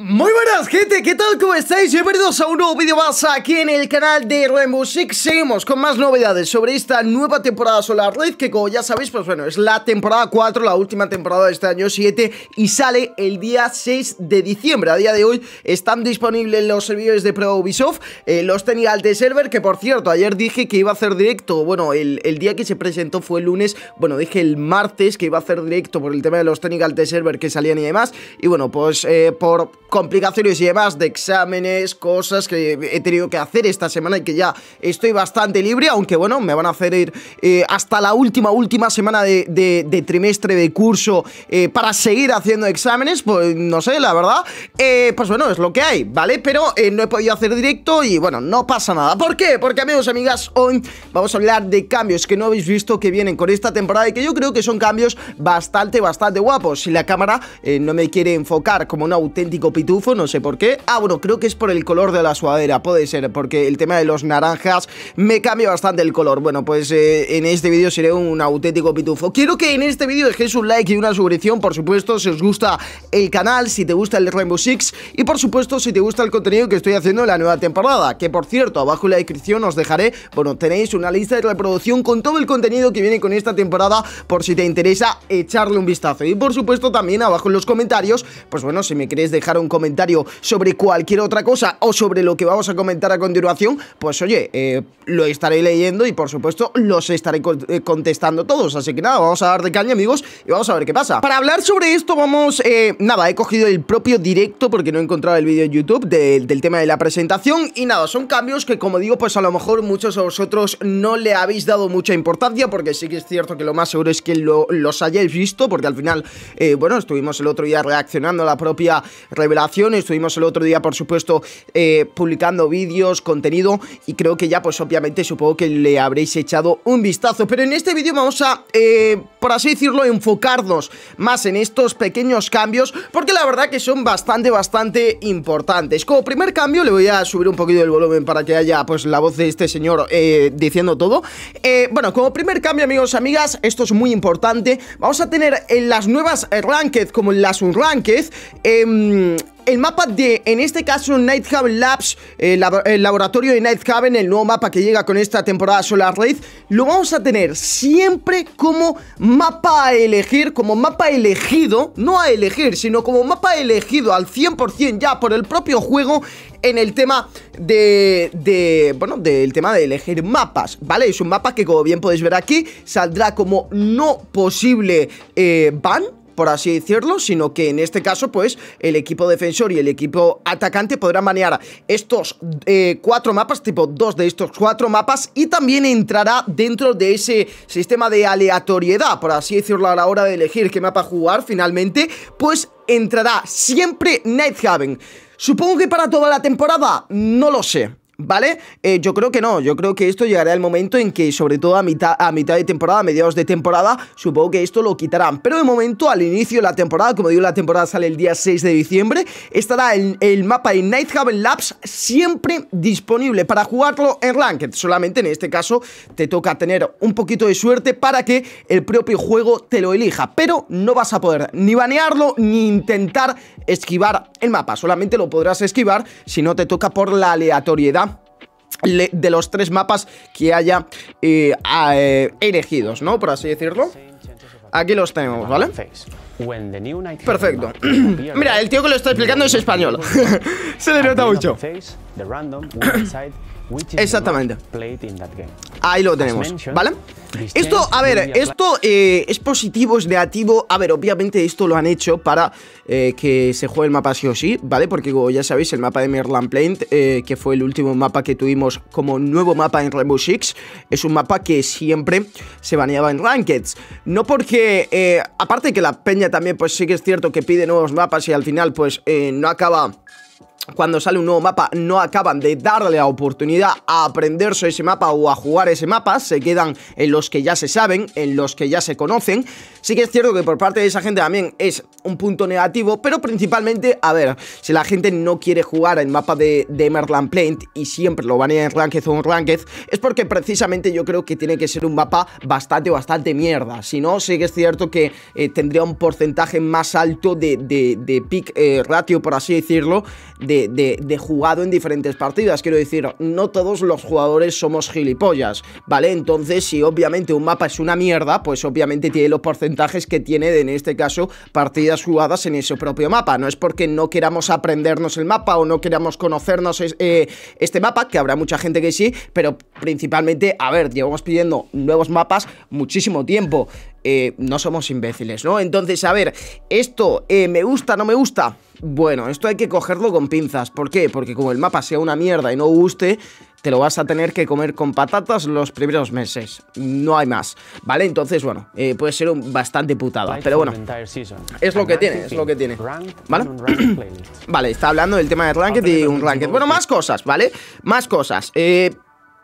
Muy buenas gente, ¿qué tal? ¿Cómo estáis? Bienvenidos a un nuevo vídeo más aquí en el canal de Rainbow Six Seguimos con más novedades sobre esta nueva temporada Solar Red Que como ya sabéis, pues bueno, es la temporada 4, la última temporada de este año 7 Y sale el día 6 de diciembre A día de hoy están disponibles los servidores de prueba Ubisoft eh, Los tenía server, que por cierto, ayer dije que iba a hacer directo Bueno, el, día que se presentó fue el lunes Bueno, dije el martes que iba a hacer directo por el tema de los Technical de server que salían y demás Y bueno, pues eh, por complicaciones y demás de exámenes, cosas que he tenido que hacer esta semana y que ya estoy bastante libre, aunque bueno, me van a hacer ir eh, hasta la última, última semana de, trimestre de curso eh, para seguir haciendo exámenes, pues no sé, la verdad, eh, pues bueno, es lo que hay, ¿vale? Pero no he podido hacer directo y bueno, no pasa nada. ¿Por qué? Porque amigos, amigas, hoy vamos a hablar de cambios que no habéis visto que vienen con esta temporada y que yo creo que son cambios bastante, bastante guapos. Si la cámara no me quiere enfocar como un auténtico pintor, pitufo, no sé por qué. Ah, bueno, creo que es por el color de la sudadera, puede ser, porque el tema de los naranjas me cambia bastante el color. Bueno, pues eh, en este vídeo seré un auténtico pitufo. Quiero que en este vídeo dejéis un like y una suscripción, por supuesto, si os gusta el canal, si te gusta el Rainbow Six y por supuesto si te gusta el contenido que estoy haciendo en la nueva temporada, que por cierto, abajo en la descripción os dejaré, bueno, tenéis una lista de reproducción con todo el contenido que viene con esta temporada por si te interesa echarle un vistazo. Y por supuesto también abajo en los comentarios, pues bueno, si me queréis dejar un comentario sobre cualquier otra cosa o sobre lo que vamos a comentar a continuación, pues oye, eh, lo estaré leyendo y por supuesto los estaré eh, contestando todos. Así que nada, vamos a dar de caña, amigos, y vamos a ver qué pasa. Para hablar sobre esto, vamos. Eh, nada, he cogido el propio directo porque no he encontrado el vídeo en YouTube del tema de la presentación. Y nada, son cambios que, como digo, pues a lo mejor muchos de vosotros no le habéis dado mucha importancia, porque sí que es cierto que lo más seguro es que los hayáis visto, porque al final, bueno, estuvimos el otro día reaccionando a la propia revelación Estuvimos el otro día, por supuesto, eh, publicando vídeos, contenido y creo que ya, pues obviamente, supongo que le habréis echado un vistazo. Pero en este vídeo vamos a, eh, por así decirlo, enfocarnos más en estos pequeños cambios porque la verdad que son bastante, bastante importantes. Como primer cambio le voy a subir un poquito el volumen para que haya, pues, la voz de este señor eh, diciendo todo. bueno, como primer cambio, amigos, amigas, esto es muy importante. Vamos a tener en las nuevas ranked como en las unranked eh, el mapa de, en este caso, Nighthaven Labs, eh, el, laboratorio de Nighthaven, el nuevo mapa que llega con esta temporada Solar Raid, lo vamos a tener siempre como mapa a elegir, como mapa elegido, no a elegir, sino como mapa elegido al 100% ya por el propio juego en el tema de, de, bueno, del tema de elegir mapas, ¿vale? Es un mapa que como bien podéis ver aquí, saldrá como no posible van. Eh, ban, por así decirlo, sino que en este caso, pues, el equipo defensor y el equipo atacante podrán manejar estos eh, cuatro mapas, tipo dos de estos cuatro mapas, y también entrará dentro de ese sistema de aleatoriedad, por así decirlo, a la hora de elegir qué mapa jugar finalmente, pues entrará siempre Nighthaven. Supongo que para toda la temporada, no lo sé. ¿Vale? Eh, yo creo que no, yo creo que esto llegará el momento en que sobre todo a mitad, a mitad de temporada, a mediados de temporada, supongo que esto lo quitarán. Pero de momento, al inicio de la temporada, como digo, la temporada sale el día 6 de diciembre, estará el, el mapa de Nighthaven Labs siempre disponible para jugarlo en Ranked. Solamente en este caso te toca tener un poquito de suerte para que el propio juego te lo elija. Pero no vas a poder ni banearlo ni intentar esquivar el mapa. Solamente lo podrás esquivar si no te toca por la aleatoriedad de los tres mapas que haya eh, eh, elegidos, ¿no? Por así decirlo. Aquí los tenemos, ¿vale? Perfecto. Mira, el tío que lo está explicando es español. Se le nota mucho. Exactamente. Ahí lo tenemos, ¿vale? Esto, a ver, esto eh, es positivo, es negativo. A ver, obviamente esto lo han hecho para eh, que se juegue el mapa sí o sí, ¿vale? Porque como ya sabéis, el mapa de Merland Plaint, eh, que fue el último mapa que tuvimos como nuevo mapa en Rainbow Six, es un mapa que siempre se baneaba en Rankeds. No porque, aparte que la peña también, pues sí que es cierto que pide nuevos mapas y al final, pues no acaba cuando sale un nuevo mapa no acaban de darle la oportunidad a aprenderse ese mapa o a jugar ese mapa, se quedan en los que ya se saben, en los que ya se conocen. Sí que es cierto que por parte de esa gente también es un punto negativo, pero principalmente, a ver, si la gente no quiere jugar el mapa de, de Merland y siempre lo van a ir en Ranked o en Ranked, es porque precisamente yo creo que tiene que ser un mapa bastante, bastante mierda. Si no, sí que es cierto que eh, tendría un porcentaje más alto de, pick eh, ratio, por así decirlo, de de, jugado en diferentes partidas. Quiero decir, no todos los jugadores somos gilipollas, ¿vale? Entonces, si obviamente un mapa es una mierda, pues obviamente tiene los porcentajes que tiene, de, en este caso, partidas jugadas en ese propio mapa. No es porque no queramos aprendernos el mapa o no queramos conocernos eh, este mapa, que habrá mucha gente que sí, pero principalmente, a ver, llevamos pidiendo nuevos mapas muchísimo tiempo. Eh, no somos imbéciles, ¿no? Entonces, a ver, esto eh, me gusta, no me gusta. Bueno, esto hay que cogerlo con pinzas. ¿Por qué? Porque como el mapa sea una mierda y no guste, te lo vas a tener que comer con patatas los primeros meses. No hay más, ¿vale? Entonces, bueno, eh, puede ser un bastante putada. Pero bueno, es lo que tiene, es lo que tiene. ¿Vale? vale, está hablando del tema de ah, Ranked y un Ranked. Bueno, más cosas, ¿vale? Más cosas. Eh,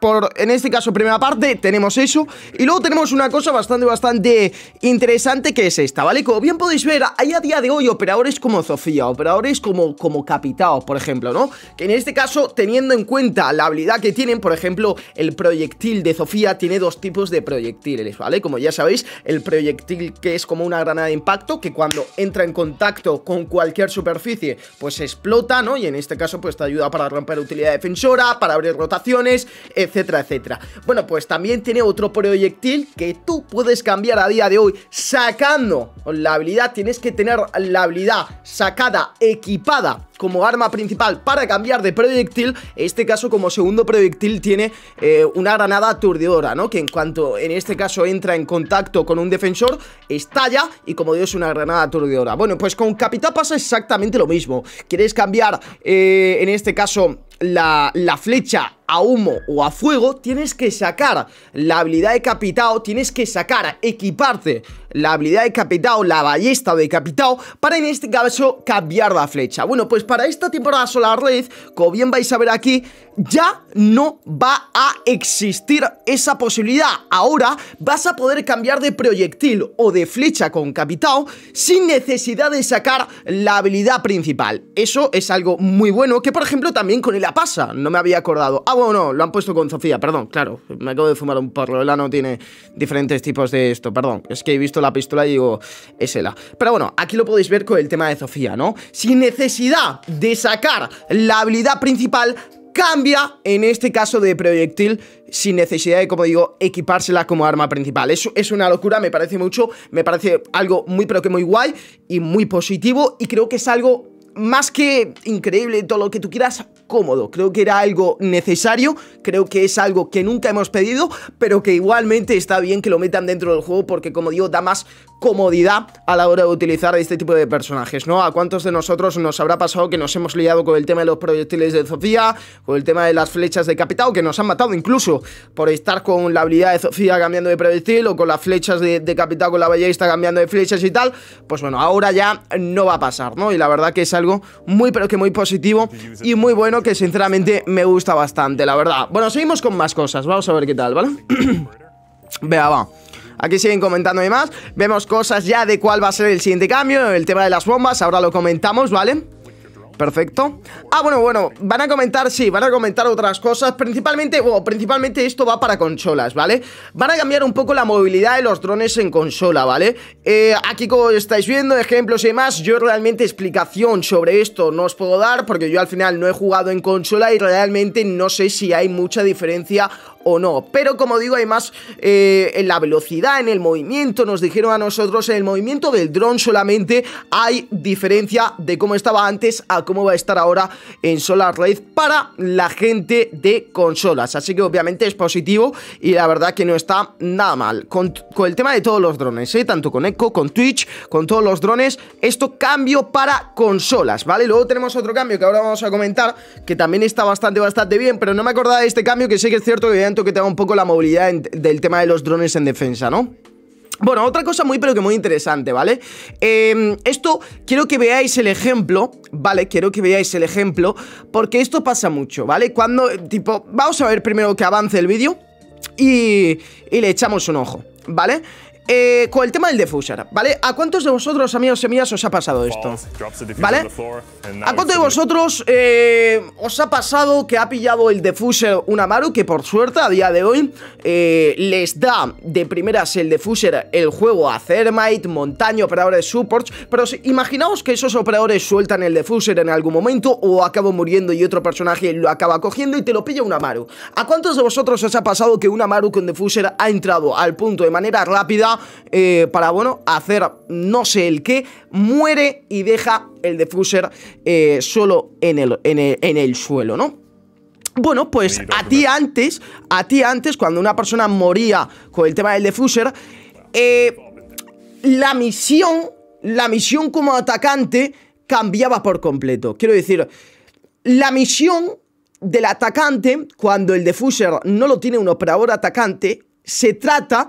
por, en este caso, primera parte, tenemos eso. Y luego tenemos una cosa bastante, bastante interesante que es esta, ¿vale? Como bien podéis ver, hay a día de hoy operadores como Sofía, operadores como, como Capitao, por ejemplo, ¿no? Que en este caso, teniendo en cuenta la habilidad que tienen, por ejemplo, el proyectil de Sofía tiene dos tipos de proyectiles, ¿vale? Como ya sabéis, el proyectil que es como una granada de impacto, que cuando entra en contacto con cualquier superficie, pues explota, ¿no? Y en este caso, pues te ayuda para romper utilidad defensora, para abrir rotaciones, etc etcétera, etcétera. Bueno, pues también tiene otro proyectil que tú puedes cambiar a día de hoy sacando la habilidad. Tienes que tener la habilidad sacada, equipada como arma principal para cambiar de proyectil. En este caso, como segundo proyectil, tiene eh, una granada aturdidora, ¿no? Que en cuanto, en este caso, entra en contacto con un defensor, estalla y como digo, es una granada aturdidora. Bueno, pues con capital pasa exactamente lo mismo. Quieres cambiar, eh, en este caso, la, la flecha a humo o a fuego, tienes que sacar la habilidad de Capitao, tienes que sacar, equiparte la habilidad de Capitao, la ballesta de Capitao, para en este caso cambiar la flecha. Bueno, pues para esta temporada Solar Red, como bien vais a ver aquí, ya no va a existir esa posibilidad. Ahora vas a poder cambiar de proyectil o de flecha con capitao sin necesidad de sacar la habilidad principal. Eso es algo muy bueno que, por ejemplo, también con el pasa. No me había acordado. Ah, o no, lo han puesto con Sofía, perdón, claro, me acabo de fumar un porro, el tiene diferentes tipos de esto, perdón, es que he visto la pistola y digo, es ella Pero bueno, aquí lo podéis ver con el tema de Sofía, ¿no? Sin necesidad de sacar la habilidad principal, cambia en este caso de proyectil sin necesidad de, como digo, equipársela como arma principal. eso es una locura, me parece mucho, me parece algo muy pero que muy guay y muy positivo y creo que es algo más que increíble todo lo que tú quieras, cómodo, creo que era algo necesario, creo que es algo que nunca hemos pedido, pero que igualmente está bien que lo metan dentro del juego porque como digo, da más comodidad a la hora de utilizar este tipo de personajes, ¿no? ¿A cuántos de nosotros nos habrá pasado que nos hemos liado con el tema de los proyectiles de Sofía, con el tema de las flechas de Capitao, que nos han matado incluso por estar con la habilidad de Sofía cambiando de proyectil o con las flechas de, capital con la ballesta cambiando de flechas y tal? Pues bueno, ahora ya no va a pasar, ¿no? Y la verdad que es algo muy pero que muy positivo y muy bueno que sinceramente me gusta bastante, la verdad Bueno, seguimos con más cosas, vamos a ver qué tal, ¿vale? Vea, va Aquí siguen comentando y más Vemos cosas ya de cuál va a ser el siguiente cambio El tema de las bombas, ahora lo comentamos, ¿vale? vale perfecto Ah, bueno, bueno, van a comentar, sí, van a comentar otras cosas Principalmente, o principalmente esto va para consolas, ¿vale? Van a cambiar un poco la movilidad de los drones en consola, ¿vale? Eh, aquí como estáis viendo, ejemplos y demás Yo realmente explicación sobre esto no os puedo dar Porque yo al final no he jugado en consola y realmente no sé si hay mucha diferencia o no. Pero como digo, hay más eh, en la velocidad, en el movimiento. Nos dijeron a nosotros en el movimiento del dron solamente hay diferencia de cómo estaba antes a cómo va a estar ahora en Solar Raid para la gente de consolas. Así que obviamente es positivo y la verdad que no está nada mal. Con, el tema de todos los drones, ¿eh? tanto con Echo, con Twitch, con todos los drones, esto cambio para consolas, ¿vale? Luego tenemos otro cambio que ahora vamos a comentar, que también está bastante, bastante bien, pero no me acordaba de este cambio que sí que es cierto que que tenga un poco la movilidad del tema de los drones en defensa, ¿no? Bueno, otra cosa muy pero que muy interesante, ¿vale? Em, esto quiero que veáis el ejemplo, ¿vale? Quiero que veáis el ejemplo, porque esto pasa mucho, ¿vale? Cuando, eh, tipo, vamos a ver primero que avance el vídeo y, y le echamos un ojo, ¿vale? Eh, con el tema del defuser, ¿vale? ¿A cuántos de vosotros, amigos y amigas, os ha pasado esto? ¿Vale? ¿A cuántos de vosotros eh, os ha pasado que ha pillado el defuser un Amaru? que por suerte a día de hoy eh, les da de primeras el defuser el juego a Thermite, montaño, operadores supports, pero imaginaos que esos operadores sueltan el defuser en algún momento o acabo muriendo y otro personaje lo acaba cogiendo y te lo pilla un Amaru. ¿A cuántos de vosotros os ha pasado que un Amaru con defuser ha entrado al punto de manera rápida eh, para, bueno, hacer no sé el qué, muere y deja el defuser eh, solo en el, en el, suelo, ¿no? Bueno, pues a ti antes, a ti antes, cuando una persona moría con el tema del defuser, eh, la misión, la misión como atacante cambiaba por completo. Quiero decir, la misión del atacante, cuando el defuser no lo tiene un operador atacante, se trata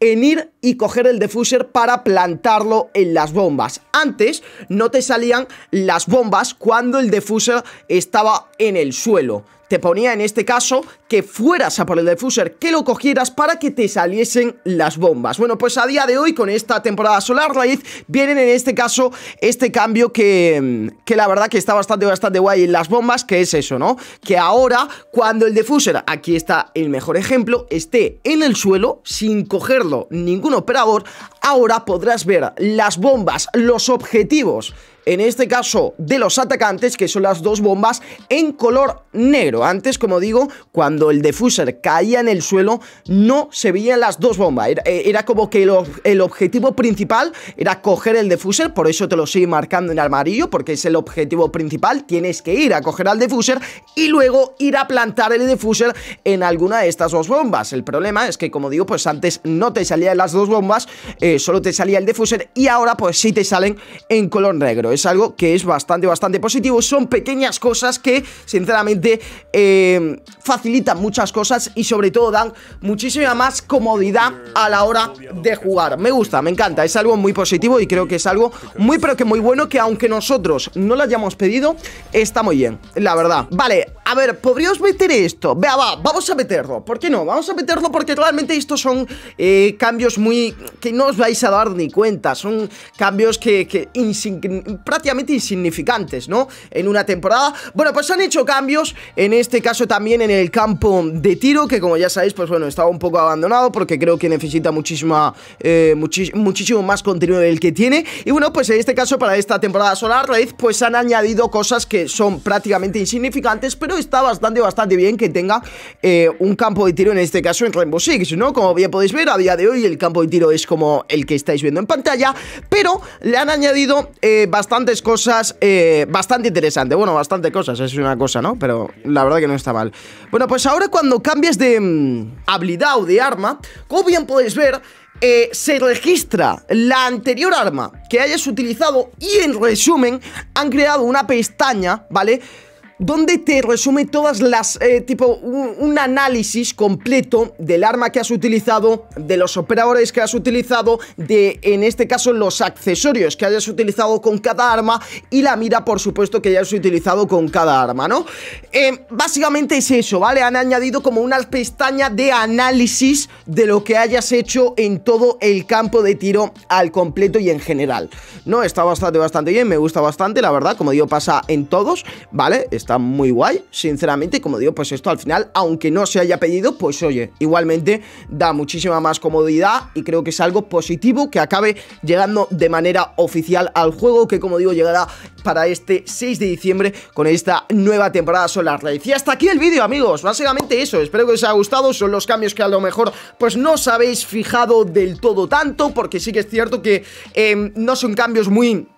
en ir y coger el defuser para plantarlo en las bombas. Antes no te salían las bombas cuando el defuser estaba en el suelo. Te ponía en este caso que fueras a por el defuser, que lo cogieras para que te saliesen las bombas. Bueno, pues a día de hoy con esta temporada solar raíz vienen en este caso este cambio que, que la verdad que está bastante, bastante guay en las bombas, que es eso, ¿no? Que ahora cuando el defuser, aquí está el mejor ejemplo, esté en el suelo sin cogerlo ningún operador, ahora podrás ver las bombas, los objetivos en este caso de los atacantes, que son las dos bombas en color negro. Antes, como digo, cuando el defuser caía en el suelo, no se veían las dos bombas. Era, eh, como que el, objetivo principal era coger el defuser, por eso te lo sigue marcando en amarillo, porque es el objetivo principal. Tienes que ir a coger al defuser y luego ir a plantar el defuser en alguna de estas dos bombas. El problema es que, como digo, pues antes no te salían las dos bombas, eh, solo te salía el defuser y ahora pues sí te salen en color negro. Es algo que es bastante, bastante positivo. Son pequeñas cosas que, sinceramente, eh, facilitan muchas cosas y sobre todo dan muchísima más comodidad a la hora de jugar. Me gusta, me encanta. Es algo muy positivo y creo que es algo muy, pero que muy bueno que aunque nosotros no lo hayamos pedido, está muy bien, la verdad. Vale, a ver, ¿podríamos meter esto? Vea, va, vamos a meterlo. ¿Por qué no? Vamos a meterlo porque realmente estos son eh, cambios muy... que no os vais a dar ni cuenta. Son cambios que, que prácticamente insignificantes, ¿no? En una temporada. Bueno, pues han hecho cambios, en este caso también en el campo de tiro, que como ya sabéis, pues bueno, estaba un poco abandonado porque creo que necesita muchísima, eh, muchísimo más contenido del que tiene. Y bueno, pues en este caso para esta temporada Solar Raid, pues han añadido cosas que son prácticamente insignificantes, pero está bastante, bastante bien que tenga eh, un campo de tiro, en este caso en Rainbow Six, ¿no? Como bien podéis ver, a día de hoy el campo de tiro es como el que estáis viendo en pantalla, pero le han añadido eh, bastante bastantes cosas, eh, bastante interesante. Bueno, bastante cosas, es una cosa, ¿no? Pero la verdad que no está mal. Bueno, pues ahora cuando cambies de mm, habilidad o de arma, como bien podéis ver, eh, se registra la anterior arma que hayas utilizado y en resumen han creado una pestaña, ¿vale? donde te resume todas las, eh, tipo, un, análisis completo del arma que has utilizado, de los operadores que has utilizado, de, en este caso, los accesorios que hayas utilizado con cada arma y la mira, por supuesto, que hayas utilizado con cada arma, ¿no? Eh, básicamente es eso, ¿vale? Han añadido como una pestaña de análisis de lo que hayas hecho en todo el campo de tiro al completo y en general, ¿no? Está bastante, bastante bien, me gusta bastante, la verdad, como digo, pasa en todos, ¿vale? está muy guay, sinceramente, como digo, pues esto al final, aunque no se haya pedido, pues oye, igualmente da muchísima más comodidad y creo que es algo positivo que acabe llegando de manera oficial al juego, que como digo, llegará para este 6 de diciembre con esta nueva temporada Solar Y hasta aquí el vídeo, amigos, básicamente eso, espero que os haya gustado, son los cambios que a lo mejor pues no os habéis fijado del todo tanto, porque sí que es cierto que em, no son cambios muy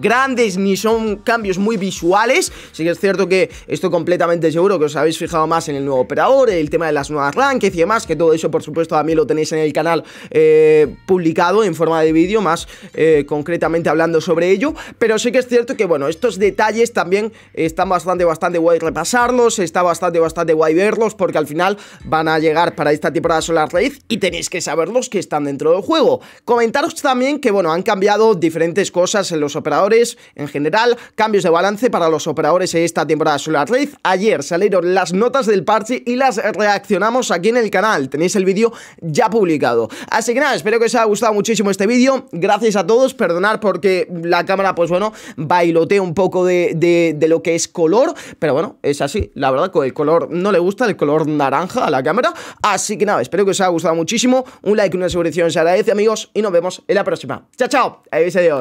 grandes ni son cambios muy visuales. Sí que es cierto que Esto completamente seguro que os habéis fijado más en el nuevo operador, el tema de las nuevas rankings y demás, que todo eso por supuesto también lo tenéis en el canal eh, publicado en forma de vídeo, más eh, concretamente hablando sobre ello. Pero sí que es cierto que bueno, estos detalles también están bastante, bastante guay repasarlos, está bastante, bastante guay verlos, porque al final van a llegar para esta temporada Solar Raid y tenéis que saberlos que están dentro del juego. Comentaros también que bueno, han cambiado diferentes cosas en los operadores en general, cambios de balance para los operadores en esta temporada Solar Raid. Ayer salieron las notas del parche y las reaccionamos aquí en el canal. Tenéis el vídeo ya publicado. Así que nada, espero que os haya gustado muchísimo este vídeo. Gracias a todos, perdonar porque la cámara, pues bueno, bailotea un poco de, lo que es color, pero bueno, es así. La verdad, con el color no le gusta, el color naranja a la cámara. Así que nada, espero que os haya gustado muchísimo. Un like, y una suscripción se agradece, amigos, y nos vemos en la próxima. Chao, chao. Adiós, adiós.